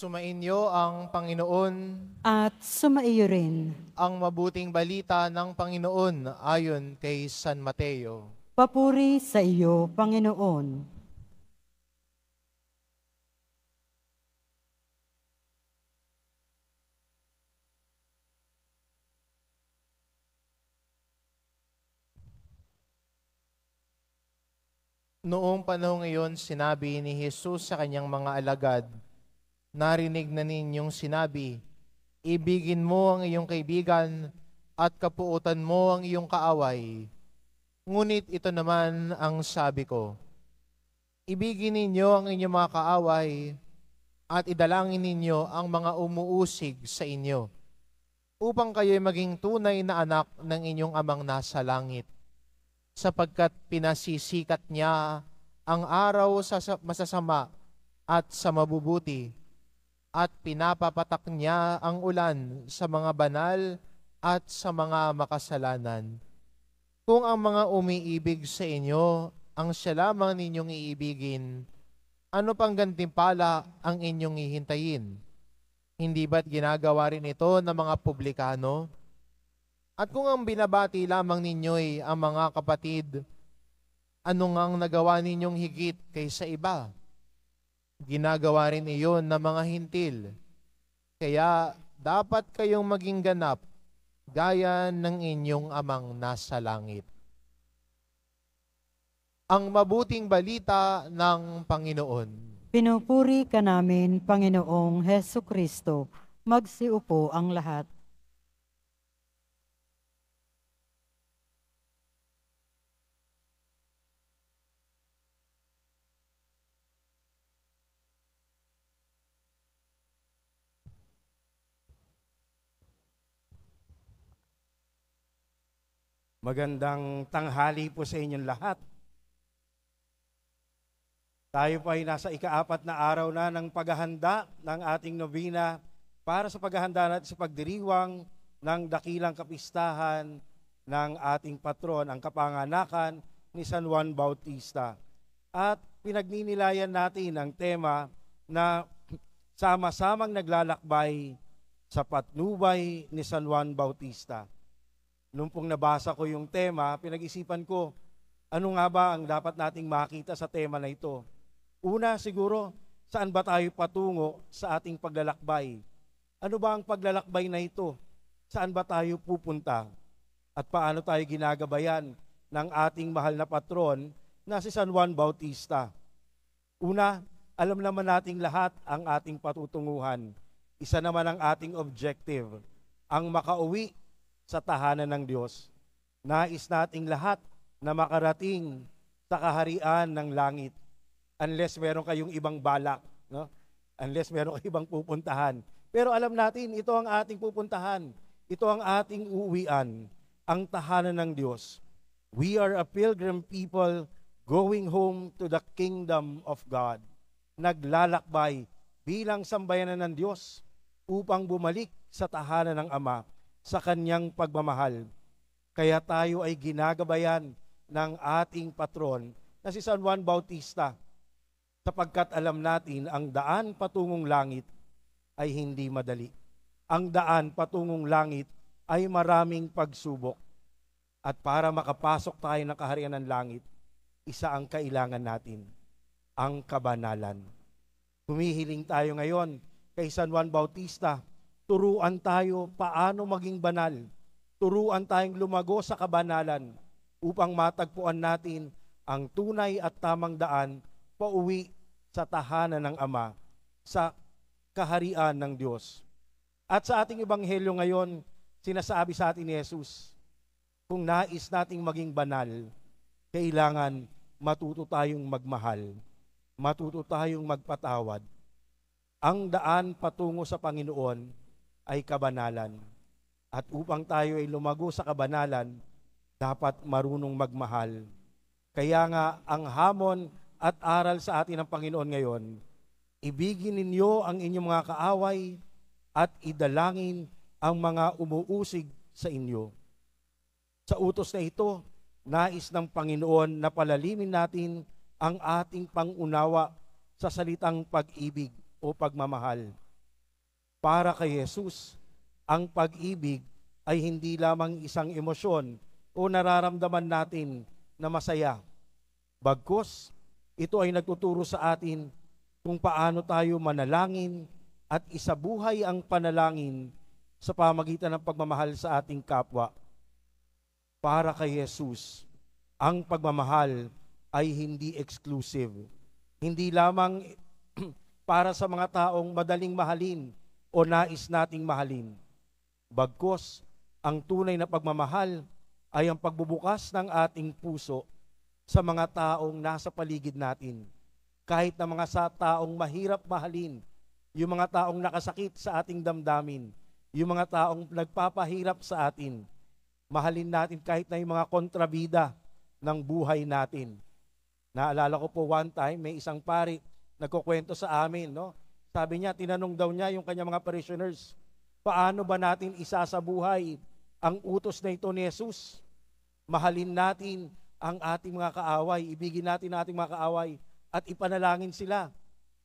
Sumainyo ang Panginoon at sumaiyo rin ang mabuting balita ng Panginoon ayon kay San Mateo. Papuri sa iyo, Panginoon. Noong panahong iyon, sinabi ni Jesus sa kanyang mga alagad, narinig na ninyong sinabi, Ibigin mo ang iyong kaibigan at kapuutan mo ang iyong kaaway. Ngunit ito naman ang sabi ko, Ibigin ninyo ang inyong mga kaaway at idalangin ninyo ang mga umuusig sa inyo upang kayo'y maging tunay na anak ng inyong amang nasa langit, sapagkat pinasisikat niya ang araw sa masasama at sa mabubuti at pinapapatak niya ang ulan sa mga banal at sa mga makasalanan. Kung ang mga umiibig sa inyo ang siya lamang ninyong iibigin, ano pang gantimpala ang inyong hihintayin? Hindi ba't ginagawa rin ito ng mga publikano? At kung ang binabati lamang ninyo'y ang mga kapatid, ano nga ang nagawa ninyong higit kaysa iba? ginagawa rin iyon ng mga hintil. Kaya dapat kayong maging ganap gaya ng inyong amang nasa langit. Ang mabuting balita ng Panginoon. Pinupuri ka namin, Panginoong Heso Kristo. Magsiupo ang lahat. Magandang tanghali po sa inyong lahat. Tayo po ay nasa ikaapat na araw na ng paghahanda ng ating nobina para sa paghahanda natin sa pagdiriwang ng dakilang kapistahan ng ating patron, ang kapanganakan ni San Juan Bautista. At pinagninilayan natin ang tema na sama-samang naglalakbay sa patnubay ni San Juan Bautista. Nung pong nabasa ko yung tema, pinag-isipan ko, ano nga ba ang dapat nating makita sa tema na ito? Una, siguro, saan ba tayo patungo sa ating paglalakbay? Ano ba ang paglalakbay na ito? Saan ba tayo pupunta? At paano tayo ginagabayan ng ating mahal na patron na si San Juan Bautista? Una, alam naman nating lahat ang ating patutunguhan. Isa naman ang ating objective, ang makauwi sa tahanan ng Diyos. Nais nating lahat na makarating sa kaharian ng langit unless meron kayong ibang balak, no? Unless meron kayong ibang pupuntahan. Pero alam natin, ito ang ating pupuntahan. Ito ang ating uuwian, ang tahanan ng Diyos. We are a pilgrim people going home to the kingdom of God. Naglalakbay bilang sambayanan ng Diyos upang bumalik sa tahanan ng Ama sa kanyang pagmamahal. Kaya tayo ay ginagabayan ng ating patron na si San Juan Bautista sapagkat alam natin ang daan patungong langit ay hindi madali. Ang daan patungong langit ay maraming pagsubok. At para makapasok tayo ng kaharian ng langit, isa ang kailangan natin, ang kabanalan. Humihiling tayo ngayon kay San Juan Bautista Turuan tayo paano maging banal. Turuan tayong lumago sa kabanalan upang matagpuan natin ang tunay at tamang daan pauwi sa tahanan ng Ama, sa kaharian ng Diyos. At sa ating ebanghelyo ngayon, sinasabi sa atin ni Jesus, kung nais nating maging banal, kailangan matuto tayong magmahal, matuto tayong magpatawad. Ang daan patungo sa Panginoon ay kabanalan. At upang tayo ay lumago sa kabanalan, dapat marunong magmahal. Kaya nga ang hamon at aral sa atin ng Panginoon ngayon, ibigin ninyo ang inyong mga kaaway at idalangin ang mga umuusig sa inyo. Sa utos na ito, nais ng Panginoon na palalimin natin ang ating pangunawa sa salitang pag-ibig o pagmamahal para kay Jesus. Ang pag-ibig ay hindi lamang isang emosyon o nararamdaman natin na masaya. Bagkus, ito ay nagtuturo sa atin kung paano tayo manalangin at isabuhay ang panalangin sa pamagitan ng pagmamahal sa ating kapwa. Para kay Jesus, ang pagmamahal ay hindi exclusive. Hindi lamang para sa mga taong madaling mahalin o nais nating mahalin. Bagkos, ang tunay na pagmamahal ay ang pagbubukas ng ating puso sa mga taong nasa paligid natin. Kahit na mga sa taong mahirap mahalin, yung mga taong nakasakit sa ating damdamin, yung mga taong nagpapahirap sa atin, mahalin natin kahit na yung mga kontrabida ng buhay natin. Naalala ko po one time, may isang pari nagkukwento sa amin, no? Sabi niya, tinanong daw niya yung kanya mga parishioners, paano ba natin isasabuhay ang utos na ito ni Jesus? Mahalin natin ang ating mga kaaway, ibigin natin ang ating mga kaaway at ipanalangin sila.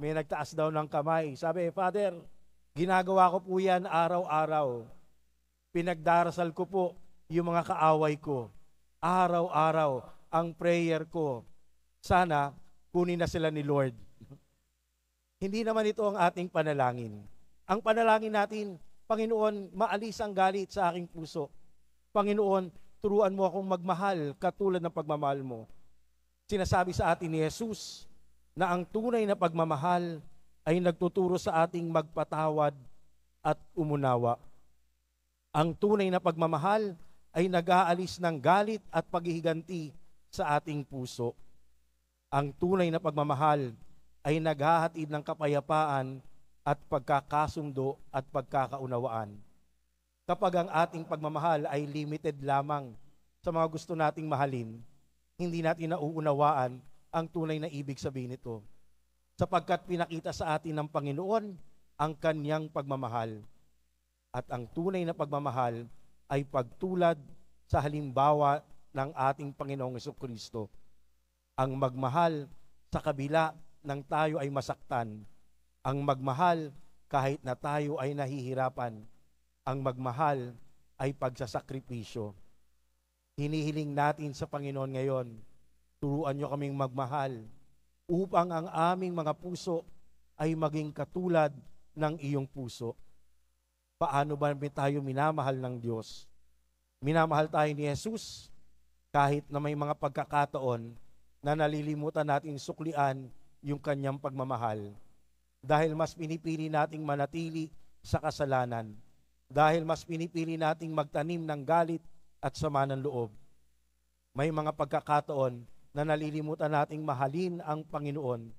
May nagtaas daw ng kamay. Sabi, Father, ginagawa ko po yan araw-araw. Pinagdarasal ko po yung mga kaaway ko. Araw-araw ang prayer ko. Sana kunin na sila ni Lord. Hindi naman ito ang ating panalangin. Ang panalangin natin, Panginoon, maalis ang galit sa aking puso. Panginoon, turuan mo akong magmahal katulad ng pagmamahal mo. Sinasabi sa atin ni Jesus na ang tunay na pagmamahal ay nagtuturo sa ating magpatawad at umunawa. Ang tunay na pagmamahal ay nag-aalis ng galit at paghihiganti sa ating puso. Ang tunay na pagmamahal ay naghahatid ng kapayapaan at pagkakasundo at pagkakaunawaan. Kapag ang ating pagmamahal ay limited lamang sa mga gusto nating mahalin, hindi natin nauunawaan ang tunay na ibig sabihin nito. Sapagkat pinakita sa atin ng Panginoon ang kanyang pagmamahal. At ang tunay na pagmamahal ay pagtulad sa halimbawa ng ating Panginoong Kristo. Ang magmahal sa kabila nang tayo ay masaktan, ang magmahal kahit na tayo ay nahihirapan, ang magmahal ay pagsasakripisyo. Hinihiling natin sa Panginoon ngayon, turuan niyo kaming magmahal upang ang aming mga puso ay maging katulad ng iyong puso. Paano ba tayo minamahal ng Diyos? Minamahal tayo ni Jesus kahit na may mga pagkakataon na nalilimutan natin suklian yung kanyang pagmamahal. Dahil mas pinipili nating manatili sa kasalanan. Dahil mas pinipili nating magtanim ng galit at sama ng loob. May mga pagkakataon na nalilimutan nating mahalin ang Panginoon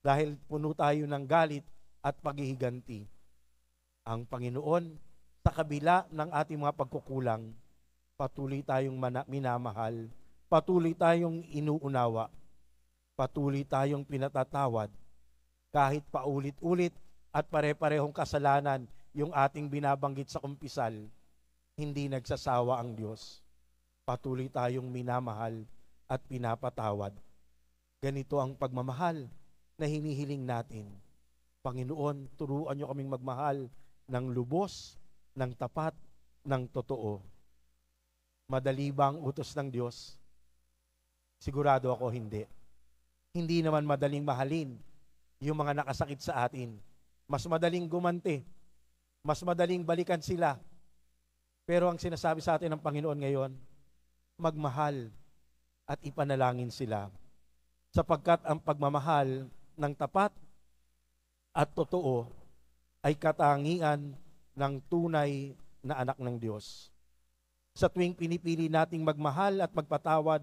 dahil puno tayo ng galit at paghihiganti. Ang Panginoon, sa kabila ng ating mga pagkukulang, patuloy tayong minamahal, patuloy tayong inuunawa Patuloy tayong pinatatawad kahit paulit-ulit at pare-parehong kasalanan yung ating binabanggit sa kumpisal, hindi nagsasawa ang Diyos. Patuloy tayong minamahal at pinapatawad. Ganito ang pagmamahal na hinihiling natin. Panginoon, turuan niyo kaming magmahal ng lubos, ng tapat, ng totoo. Madali ba ang utos ng Diyos? Sigurado ako hindi hindi naman madaling mahalin yung mga nakasakit sa atin. Mas madaling gumanti. Mas madaling balikan sila. Pero ang sinasabi sa atin ng Panginoon ngayon, magmahal at ipanalangin sila. Sapagkat ang pagmamahal ng tapat at totoo ay katangian ng tunay na anak ng Diyos. Sa tuwing pinipili nating magmahal at magpatawad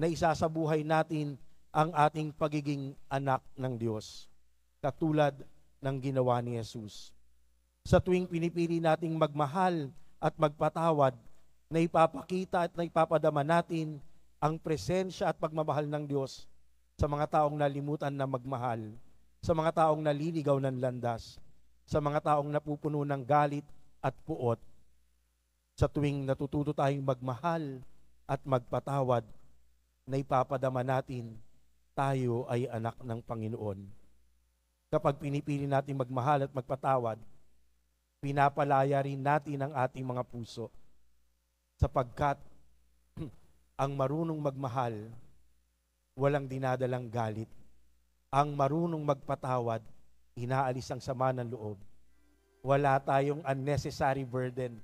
na isa sa buhay natin ang ating pagiging anak ng Diyos, katulad ng ginawa ni Jesus. Sa tuwing pinipili nating magmahal at magpatawad, na ipapakita at na ipapadama natin ang presensya at pagmamahal ng Diyos sa mga taong nalimutan na magmahal, sa mga taong naliligaw ng landas, sa mga taong napupuno ng galit at puot. Sa tuwing natututo tayong magmahal at magpatawad, na ipapadama natin tayo ay anak ng Panginoon. Kapag pinipili natin magmahal at magpatawad, pinapalaya rin natin ang ating mga puso sapagkat ang marunong magmahal, walang dinadalang galit. Ang marunong magpatawad, inaalis ang sama ng loob. Wala tayong unnecessary burden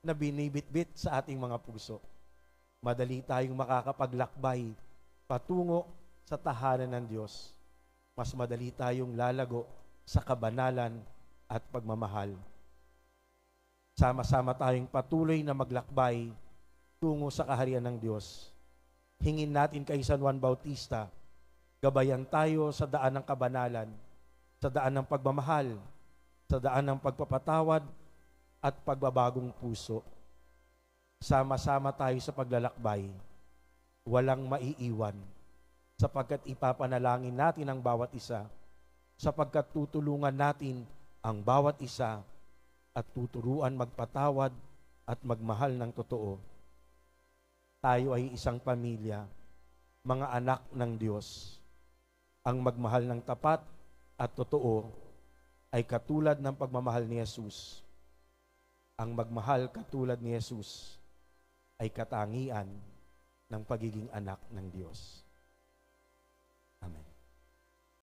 na binibitbit sa ating mga puso. Madali tayong makakapaglakbay patungo sa tahanan ng Diyos. Mas madali tayong lalago sa kabanalan at pagmamahal. Sama-sama tayong patuloy na maglakbay tungo sa kaharian ng Diyos. Hingin natin kay San Juan Bautista, gabayan tayo sa daan ng kabanalan, sa daan ng pagmamahal, sa daan ng pagpapatawad at pagbabagong puso. Sama-sama tayo sa paglalakbay. Walang maiiwan sapagkat ipapanalangin natin ang bawat isa, sapagkat tutulungan natin ang bawat isa at tuturuan magpatawad at magmahal ng totoo. Tayo ay isang pamilya, mga anak ng Diyos. Ang magmahal ng tapat at totoo ay katulad ng pagmamahal ni Yesus. Ang magmahal katulad ni Yesus ay katangian ng pagiging anak ng Diyos. Amén.